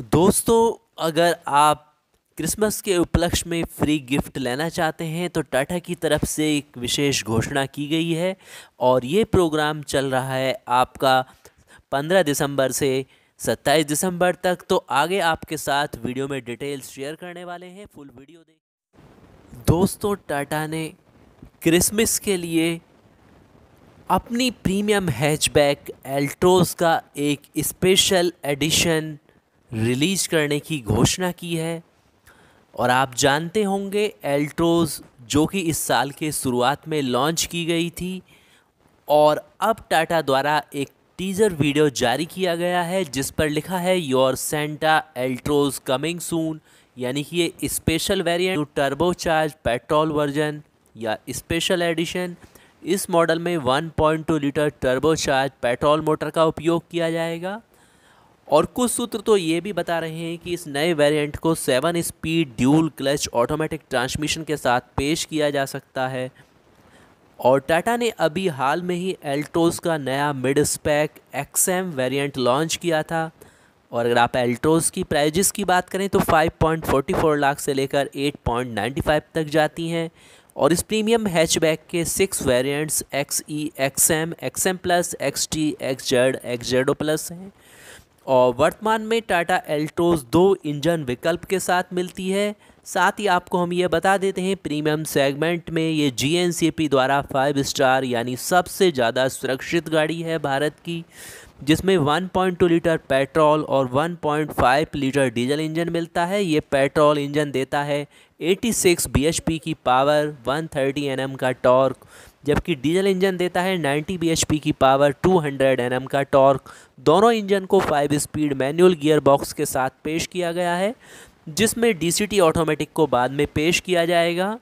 दोस्तों अगर आप क्रिसमस के उपलक्ष्य में फ्री गिफ्ट लेना चाहते हैं तो टाटा की तरफ से एक विशेष घोषणा की गई है और ये प्रोग्राम चल रहा है आपका 15 दिसंबर से 27 दिसंबर तक तो आगे आपके साथ वीडियो में डिटेल्स शेयर करने वाले हैं फुल वीडियो देख दोस्तों टाटा ने क्रिसमस के लिए अपनी प्रीमियम हैचबैक एल्ट्रोज़ का एक स्पेशल एडिशन रिलीज करने की घोषणा की है और आप जानते होंगे एल्ट्रोज़ जो कि इस साल के शुरुआत में लॉन्च की गई थी और अब टाटा द्वारा एक टीज़र वीडियो जारी किया गया है जिस पर लिखा है your Santa Altroz coming soon यानी कि ये special variant turbo charge petrol version या स्पेशल एडिशन इस मॉडल में 1.2 litre turbo charge petrol motor का उपयोग किया जाएगा और कुछ सूत्र तो ये भी बता रहे हैं कि इस नए वेरिएंट को seven speed dual clutch automatic transmission के साथ पेश किया जा सकता है और टाटा ने अभी हाल में ही एल्टोस का नया mid spec XM variant launch किया था और अगर आप एल्टोस की प्राइजिस की बात करें तो 5.44 लाख से लेकर 8.95 तक जाती हैं और इस प्रीमियम हैचबैक के six variants X E X M X M plus X T X Z X Z O plus हैं और वर्तमान में टाटा एल्ट्रोज दो इंजन विकल्प के साथ मिलती है साथ ही आपको हम ये बता देते हैं प्रीमियम सेगमेंट में ये जी द्वारा फाइव स्टार यानी सबसे ज़्यादा सुरक्षित गाड़ी है भारत की जिसमें 1.2 लीटर पेट्रोल और 1.5 लीटर डीजल इंजन मिलता है ये पेट्रोल इंजन देता है 86 bhp की पावर 130 nm का टॉर्क जबकि डीजल इंजन देता है 90 bhp की पावर 200 nm का टॉर्क दोनों इंजन को five speed manual gear box के साथ पेश किया गया है जिसमें DCT ऑटोमेटिक को बाद में पेश किया जाएगा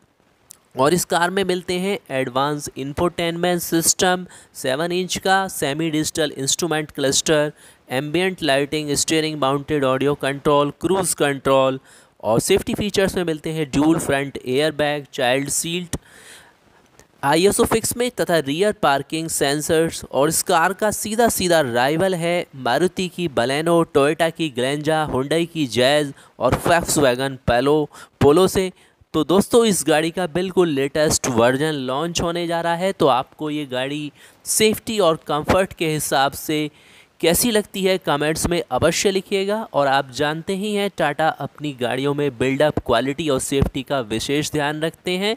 और इस कार में मिलते हैं advance infotainment system seven inch का semi digital instrument cluster ambient lighting steering mounted audio control cruise control और सेफ्टी फीचर्स में मिलते हैं dual front air bag child seat ISO fix में तथा रियर पार्किंग सेंसर्स और इस कार का सीधा सीधा राइवल है मारुति की बलेनो टोयोटा की ग्लेंजा हुंडई की जैज और फैक्स वैगन पेलो पोलो से तो दोस्तों इस गाड़ी का बिल्कुल लेटेस्ट वर्जन लॉन्च होने जा रहा है तो आपको ये गाड़ी सेफ्टी और कंफर्ट के हिसाब से कैसी लगती है कमेंट्स में अवश्य लिखिएगा और आप जानते ही हैं टाटा अपनी गाड़ियों में बिल्डअप क्वालिटी और सेफ्टी का विशेष ध्यान रखते हैं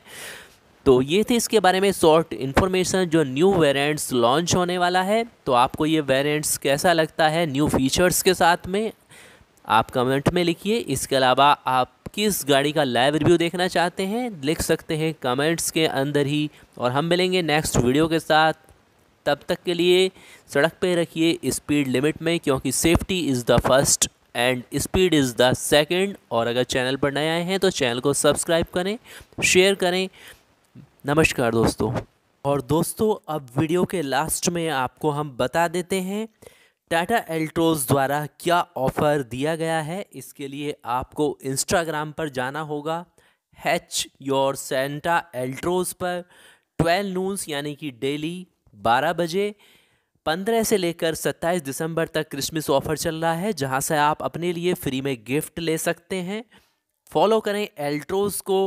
तो ये थे इसके बारे में शॉर्ट इन्फॉर्मेशन जो न्यू वेरिएंट्स लॉन्च होने वाला है तो आपको ये वेरिएंट्स कैसा लगता है न्यू फीचर्स के साथ में आप कमेंट में लिखिए इसके अलावा आप किस गाड़ी का लाइव रिव्यू देखना चाहते हैं लिख सकते हैं कमेंट्स के अंदर ही और हम मिलेंगे नेक्स्ट वीडियो के साथ तब तक के लिए सड़क पे रखिए स्पीड लिमिट में क्योंकि safety is the first and speed is the second और अगर चैनल पर नए आए हैं तो चैनल को सब्सक्राइब करें शेयर करें नमस्कार दोस्तों और दोस्तों अब वीडियो के लास्ट में आपको हम बता देते हैं टाटा एल्ट्रोज द्वारा क्या ऑफ़र दिया गया है इसके लिए आपको इंस्टाग्राम पर जाना होगा हैच योर सेंटा एल्ट्रोज पर ट्वेल्व नून्स यानी कि डेली बारह बजे पंद्रह से लेकर सत्ताईस दिसंबर तक क्रिसमस ऑफ़र चल रहा है जहां से आप अपने लिए फ्री में गिफ्ट ले सकते हैं फॉलो करें एल्ट्रोज को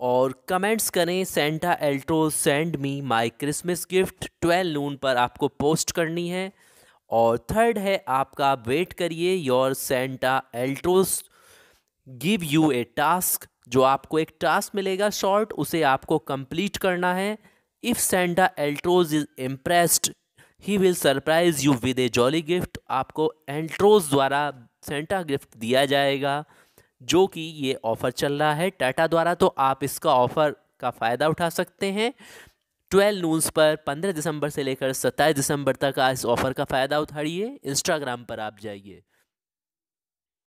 और कमेंट्स करें Santa Altroz send me my Christmas gift twelve noon पर आपको पोस्ट करनी है और थर्ड है आपका वेट करिए your Santa Altroz give you a task जो आपको एक टास्क मिलेगा शॉर्ट उसे आपको कंप्लीट करना है if Santa Altroz is impressed he will surprise you with a jolly gift आपको एल्ट्रोज द्वारा सेंटा गिफ्ट दिया जाएगा जो कि ये ऑफ़र चल रहा है टाटा द्वारा तो आप इसका ऑफ़र का फ़ायदा उठा सकते हैं ट्वेल्व नून्स पर पंद्रह दिसंबर से लेकर सत्ताईस दिसंबर तक इस ऑफ़र का फ़ायदा उठाइए इंस्टाग्राम पर आप जाइए